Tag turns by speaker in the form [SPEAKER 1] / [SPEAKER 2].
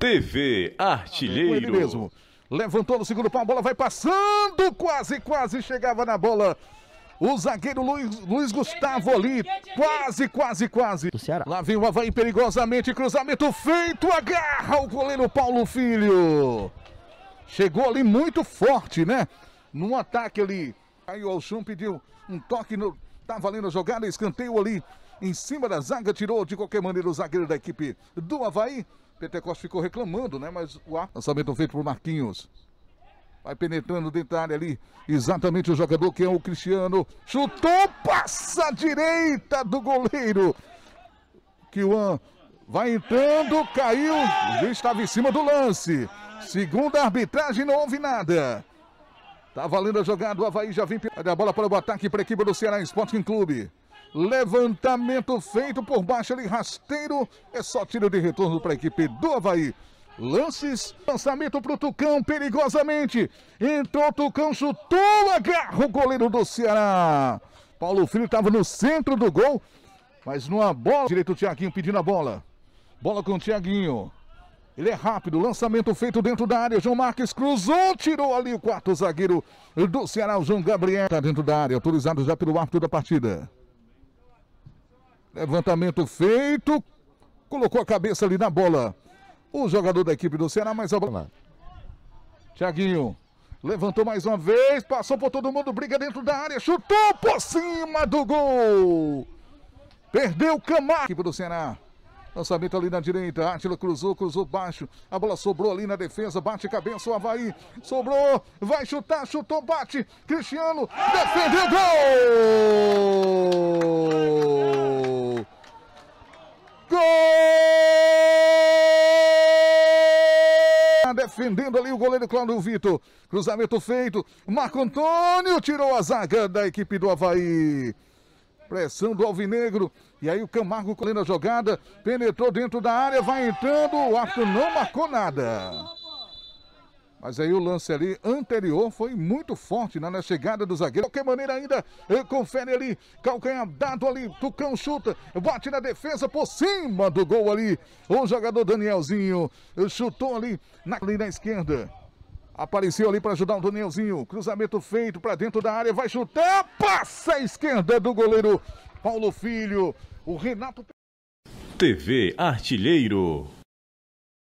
[SPEAKER 1] TV Artilheiro. Ele mesmo. Levantou no segundo pau, a bola vai passando, quase, quase chegava na bola. O zagueiro Luiz, Luiz Gustavo ali, quase, quase, quase. Lá vem o Havaí perigosamente, cruzamento feito, agarra o goleiro Paulo Filho. Chegou ali muito forte, né? Num ataque ali. Aí o Alchum pediu um toque, no, tá valendo a jogada, escanteio ali em cima da zaga, tirou de qualquer maneira o zagueiro da equipe do Havaí. Pentecoste ficou reclamando, né? Mas o lançamento feito por Marquinhos. Vai penetrando dentro da área ali. Exatamente o jogador que é o Cristiano. Chutou, passa à direita do goleiro. Kiwan vai entrando, caiu. Ele estava em cima do lance. Segunda arbitragem, não houve nada. Tá valendo a jogada, o Havaí já vem. A bola para o ataque para a equipe do Ceará Sporting Clube. Levantamento feito por baixo ali, rasteiro. É só tiro de retorno para a equipe do Havaí. Lances, lançamento para o Tucão perigosamente. Entrou o Tucão, chutou, agarra o goleiro do Ceará. Paulo Filho estava no centro do gol, mas numa bola. Direito o Thiaguinho pedindo a bola. Bola com o Thiaguinho. Ele é rápido, lançamento feito dentro da área. João Marques cruzou, tirou ali o quarto zagueiro do Ceará, o João Gabriel. Está dentro da área, autorizado já pelo árbitro da partida. Levantamento feito. Colocou a cabeça ali na bola. O jogador da equipe do Ceará, mais a bola. Tiaguinho. Levantou mais uma vez, passou por todo mundo, briga dentro da área, chutou por cima do gol. Perdeu o Camargo. Equipe do Ceará. Lançamento ali na direita. Átila cruzou, cruzou baixo. A bola sobrou ali na defesa. Bate cabeça o Havaí. Sobrou. Vai chutar, chutou, bate. Cristiano defendeu gol! defendendo ali o goleiro Cláudio Vitor. Cruzamento feito. Marco Antônio tirou a zaga da equipe do Havaí. Pressão do Alvinegro. E aí o Camargo colhendo a jogada. Penetrou dentro da área. Vai entrando. O Arthur não marcou nada. Mas aí o lance ali anterior foi muito forte né, na chegada do zagueiro. De qualquer maneira, ainda eh, confere ali. Calcanhar dado ali. Tucão chuta. Bate na defesa por cima do gol ali. O jogador Danielzinho eh, chutou ali na, ali na esquerda. Apareceu ali para ajudar o Danielzinho. Cruzamento feito para dentro da área. Vai chutar. Passa a esquerda do goleiro Paulo Filho. O Renato. TV Artilheiro.